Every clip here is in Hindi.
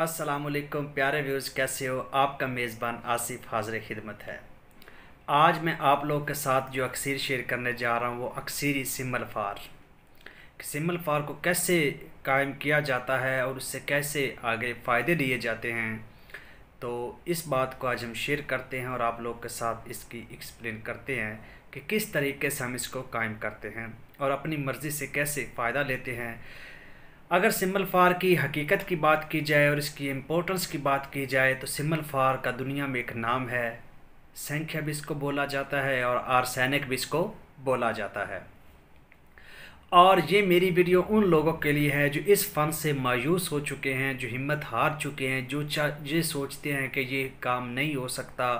असलकुम प्यारे व्यूज़ कैसे हो आपका मेज़बान आसिफ हाजिर खिदमत है आज मैं आप लोग के साथ जो अक्सर शेयर करने जा रहा हूँ वो अक्सरी सिमल फ़ार सिमल फ़ार को कैसे कायम किया जाता है और उससे कैसे आगे फ़ायदे लिए जाते हैं तो इस बात को आज हम शेयर करते हैं और आप लोग के साथ इसकी एक्सप्लेन करते हैं कि किस तरीके से हम इसको कायम करते हैं और अपनी मर्ज़ी से कैसे फ़ायदा लेते हैं अगर सिम्बल फ़ार की हकीकत की बात की जाए और इसकी इम्पोर्टेंस की बात की जाए तो सिम्बल फ़ार का दुनिया में एक नाम है संख्या भी इसको बोला जाता है और आर्सैनिक भी इसको बोला जाता है और ये मेरी वीडियो उन लोगों के लिए है जो इस फन से मायूस हो चुके हैं जो हिम्मत हार चुके हैं जो चा ये सोचते हैं कि ये काम नहीं हो सकता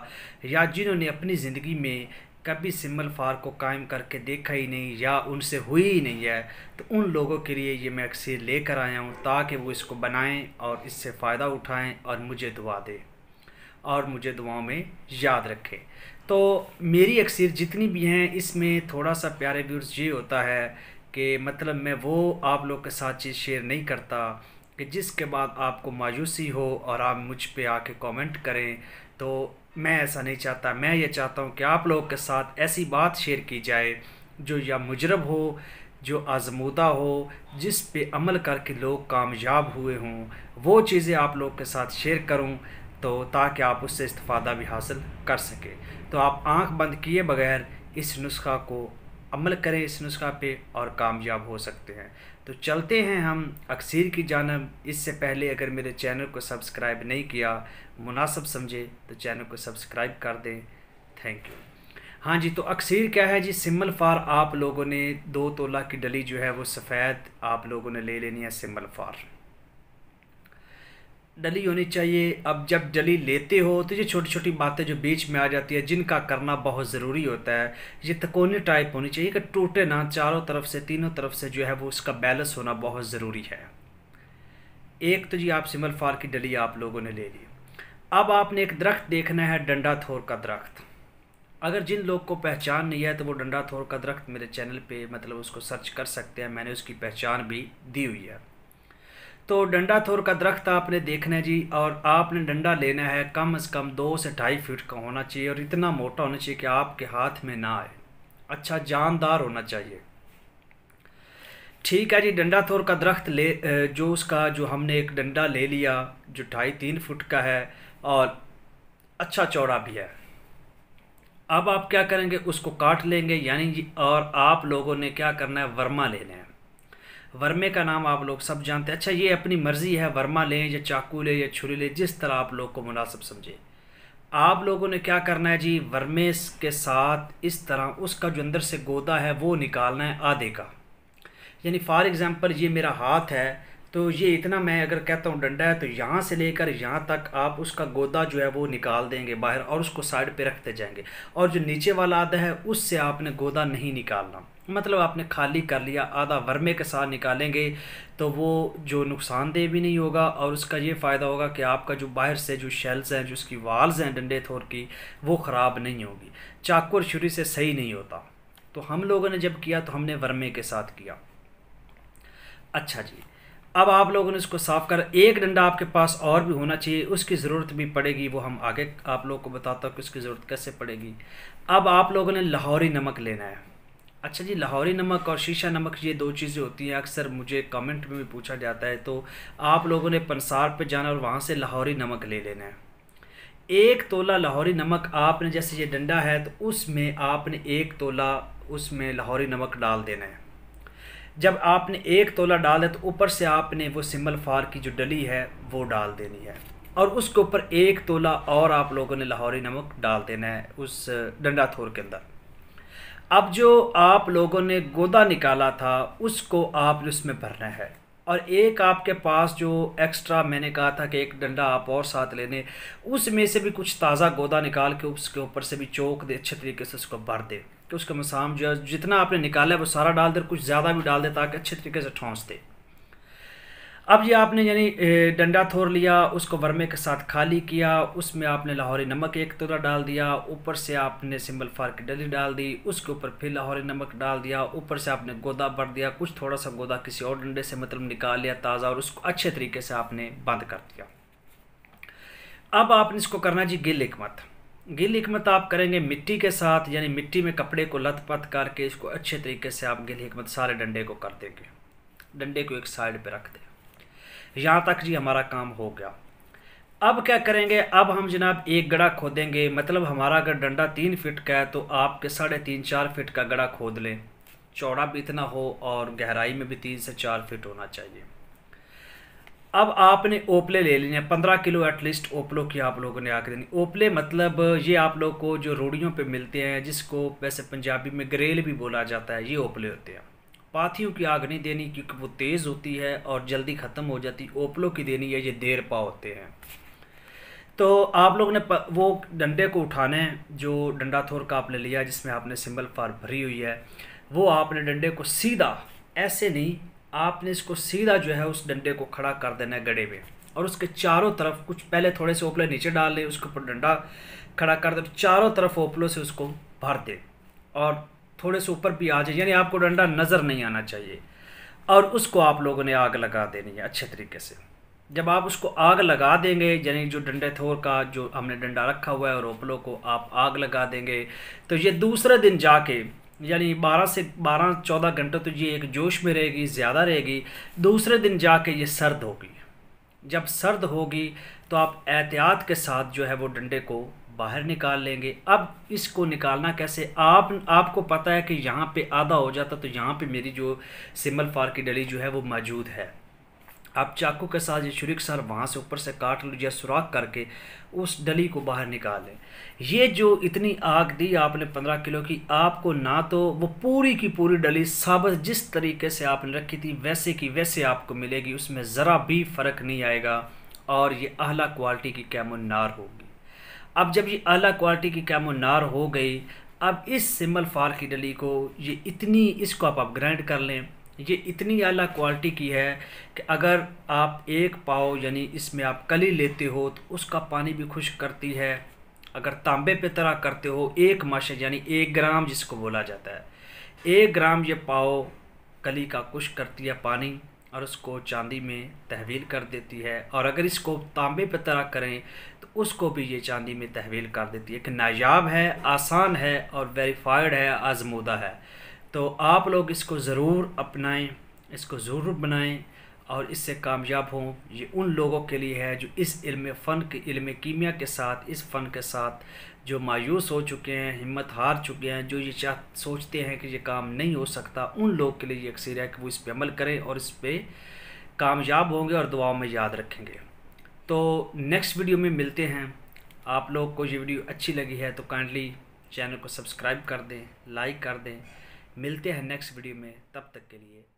या जिन्होंने अपनी ज़िंदगी में कभी सिम्बल फार को कायम करके देखा ही नहीं या उनसे हुई ही नहीं है तो उन लोगों के लिए ये मैं अक्सर लेकर आया हूँ ताकि वो इसको बनाएं और इससे फ़ायदा उठाएं और मुझे दुआ दें और मुझे दुआओं में याद रखें तो मेरी अक्सर जितनी भी हैं इसमें थोड़ा सा प्यारे व्यूर्स ये होता है कि मतलब मैं वो आप लोग के साथ चीज़ शेयर नहीं करता कि जिसके बाद आपको मायूसी हो और आप मुझ पे आके कमेंट करें तो मैं ऐसा नहीं चाहता मैं ये चाहता हूँ कि आप लोग के साथ ऐसी बात शेयर की जाए जो या मुजरब हो जो आजमूदा हो जिस पे अमल करके लोग कामयाब हुए हों वो चीज़ें आप लोग के साथ शेयर करूँ तो ताकि आप उससे इस्तफादा भी हासिल कर सकें तो आप आँख बंद किए बगैर इस नुस्खा को अमल करें इस नुस्खा पे और कामयाब हो सकते हैं तो चलते हैं हम अक्सर की जानब इससे पहले अगर मेरे चैनल को सब्सक्राइब नहीं किया मुनासब समझे तो चैनल को सब्सक्राइब कर दें थैंक यू हाँ जी तो अक्सर क्या है जी सिम्बल फार आप लोगों ने दो तोला की डली जो है वो सफ़ेद आप लोगों ने ले लेनी है सिम्बल फार डली होनी चाहिए अब जब डली लेते हो तो ये छोटी छोटी बातें जो बीच में आ जाती है जिनका करना बहुत ज़रूरी होता है ये तकोनी टाइप होनी चाहिए कि टूटे ना चारों तरफ से तीनों तरफ से जो है वो उसका बैलेंस होना बहुत ज़रूरी है एक तो जी आप सिमल फार की डली आप लोगों ने ले ली अब आपने एक दरख्त देखना है डंडा थोर का दरख्त अगर जिन लोग को पहचान नहीं है तो वो डंडा थोर का दरख्त मेरे चैनल पे मतलब उसको सर्च कर सकते हैं मैंने उसकी पहचान भी दी हुई है तो डंडा थोर का दरख्त आपने देखना है जी और आपने डंडा लेना है कम से कम दो से ढाई फीट का होना चाहिए और इतना मोटा होना चाहिए कि आपके हाथ में ना आए अच्छा जानदार होना चाहिए ठीक है जी डंडा थोर का दरख्त ले जो उसका जो हमने एक डंडा ले लिया जो ढाई तीन फुट का है और अच्छा चौड़ा भी है अब आप क्या करेंगे उसको काट लेंगे यानी और आप लोगों ने क्या करना है वर्मा लेना है वर्मे का नाम आप लोग सब जानते हैं अच्छा ये अपनी मर्ज़ी है वर्मा लें या चाकू लें या छुरी लें जिस तरह आप लोग को मुनासिब समझे आप लोगों ने क्या करना है जी वर्मे के साथ इस तरह उसका जो अंदर से गोदा है वो निकालना है आधे का यानी फ़ार एग्ज़ाम्पल ये मेरा हाथ है तो ये इतना मैं अगर कहता हूँ डंडा है तो यहाँ से लेकर यहाँ तक आप उसका गोदा जो है वो निकाल देंगे बाहर और उसको साइड पे रखते जाएंगे और जो नीचे वाला आधा है उससे आपने गोदा नहीं निकालना मतलब आपने खाली कर लिया आधा वर्मे के साथ निकालेंगे तो वो जो नुकसानदेह भी नहीं होगा और उसका ये फ़ायदा होगा कि आपका जो बाहर से जो शेल्स हैं जो उसकी वाल्स हैं डंडे थोर की वो ख़राब नहीं होगी चाकू और छुरी से सही नहीं होता तो हम लोगों ने जब किया तो हमने वर्मे के साथ किया अच्छा जी अब आप लोगों ने इसको साफ़ कर एक डंडा आपके पास और भी होना चाहिए उसकी ज़रूरत भी पड़ेगी वो हम आगे आप लोगों को बताता हूँ कि उसकी ज़रूरत कैसे पड़ेगी अब आप लोगों ने लाहौरी नमक लेना है अच्छा जी लाहौरी नमक और शीशा नमक ये दो चीज़ें होती हैं अक्सर मुझे कमेंट में भी पूछा जाता है तो आप लोगों ने पंसार पे जाना और वहाँ से लाहौरी नमक ले लेना है एक तोला लाहौरी नमक आपने जैसे ये डंडा है तो उसमें आपने एक तोला उसमें लाहौरी नमक डाल देना है जब आपने एक तोला डाला तो ऊपर से आपने वो सिमल फार की जो डली है वो डाल देनी है और उसके ऊपर एक तोला और आप लोगों ने लाहौरी नमक डाल देना है उस डंडा थोर के अंदर अब जो आप लोगों ने गोदा निकाला था उसको आप उसमें भरना है और एक आपके पास जो एक्स्ट्रा मैंने कहा था कि एक डंडा आप और साथ लेने उसमें से भी कुछ ताज़ा गोदा निकाल के उसके ऊपर से भी चौक दे अच्छे तरीके से उसको भर दे कि उसका मसाम जो है जितना आपने निकाला है वो सारा डाल दे कुछ ज़्यादा भी डाल दे ताकि अच्छे तरीके से ठोंस दे अब ये आपने यानी डंडा थोर लिया उसको वर्मे के साथ खाली किया उसमें आपने लाहौरी नमक एक तोड़ा डाल दिया ऊपर से आपने सिंबल फार की डली डाल दी उसके ऊपर फिर लाहौरी नमक डाल दिया ऊपर से आपने गोदा भर दिया कुछ थोड़ा सा गोदा किसी और डंडे से मतलब निकाल लिया ताज़ा और उसको अच्छे तरीके से आपने बंद कर दिया अब आपने इसको करना जी गिल हमत गिल हमत आप करेंगे मिट्टी के साथ यानी मिट्टी में कपड़े को लत पथ करके इसको अच्छे तरीके से आप गिल हमत सारे डंडे को कर देंगे डंडे को एक साइड पर रख दें यहाँ तक जी हमारा काम हो गया अब क्या करेंगे अब हम जनाब एक गड़ा खोदेंगे मतलब हमारा अगर डंडा तीन फिट का है तो आपके साढ़े तीन चार फिट का गड़ा खोद लें चौड़ा भी इतना हो और गहराई में भी तीन से चार फिट होना चाहिए अब आपने ओपले ले लिए पंद्रह किलो एटलीस्ट ओपलों की आप लोगों ने आके देनी ओपले मतलब ये आप लोग को जो रोडियों पे मिलते हैं जिसको वैसे पंजाबी में ग्रेल भी बोला जाता है ये ओपले होते हैं पाथियों की आग नहीं देनी क्योंकि वो तेज़ होती है और जल्दी ख़त्म हो जाती ओपलों की देनी है ये देर पा होते हैं तो आप लोग ने वो डंडे को उठाने जो डंडा थोर का आपने लिया जिसमें आपने सिंबल फार भरी हुई है वो आपने डंडे को सीधा ऐसे नहीं आपने इसको सीधा जो है उस डंडे को खड़ा कर देना है गड़े में और उसके चारों तरफ कुछ पहले थोड़े से ओपले नीचे डाल लें उसके ऊपर डंडा खड़ा कर दे चारों तरफ ओपलों से उसको भर दे और थोड़े से ऊपर भी आ जाए यानी आपको डंडा नज़र नहीं आना चाहिए और उसको आप लोगों ने आग लगा देनी है अच्छे तरीके से जब आप उसको आग लगा देंगे यानी जो डंडे थोर का जो हमने डंडा रखा हुआ है और रोपलों को आप आग लगा देंगे तो ये दूसरे दिन जाके यानी 12 से 12 14 घंटे तो ये एक जोश में रहेगी ज़्यादा रहेगी दूसरे दिन जाके ये सर्द होगी जब सर्द होगी तो आप एहतियात के साथ जो है वो डंडे को बाहर निकाल लेंगे अब इसको निकालना कैसे आप आपको पता है कि यहाँ पे आधा हो जाता तो यहाँ पे मेरी जो सिमल फार की डली जो है वो मौजूद है आप चाकू के साथ जो छुरी के साथ वहाँ से ऊपर से काट लो या सुराख करके उस डली को बाहर निकाल लें ये जो इतनी आग दी आपने पंद्रह किलो की आपको ना तो वो पूरी की पूरी डली साबत जिस तरीके से आपने रखी थी वैसे की वैसे आपको मिलेगी उसमें ज़रा भी फ़र्क नहीं आएगा और ये अहला क्वालिटी की कैमोनार होगी अब जब ये अला क्वालिटी की कैमोनार हो गई अब इस सिमल फार की डली को ये इतनी इसको आप आप ग्राइंड कर लें ये इतनी अला क्वालिटी की है कि अगर आप एक पाओ यानी इसमें आप कली लेते हो तो उसका पानी भी खुश करती है अगर तांबे पे तरह करते हो एक मश यानी एक ग्राम जिसको बोला जाता है एक ग्राम ये पाव कली का कुश करती है पानी और उसको चांदी में तहवील कर देती है और अगर इसको तांबे पे तरह करें उसको भी ये चांदी में तहवील कर देती है कि नायाब है आसान है और वेरीफाइड है आजमूदा है तो आप लोग इसको ज़रूर अपनाएं इसको ज़रूर बनाएं और इससे कामयाब हों ये उन लोगों के लिए है जो इस इल्म फ़न के इल्म कीमिया के साथ इस फ़न के साथ जो मायूस हो चुके हैं हिम्मत हार चुके हैं जो ये चाह सोचते हैं कि ये काम नहीं हो सकता उन लोग के लिए ये अक्सर है कि वो इस पर अमल करें और इस पर कामयाब होंगे और दुआओं में याद रखेंगे तो नेक्स्ट वीडियो में मिलते हैं आप लोग को ये वीडियो अच्छी लगी है तो काइंडली चैनल को सब्सक्राइब कर दें लाइक कर दें मिलते हैं नेक्स्ट वीडियो में तब तक के लिए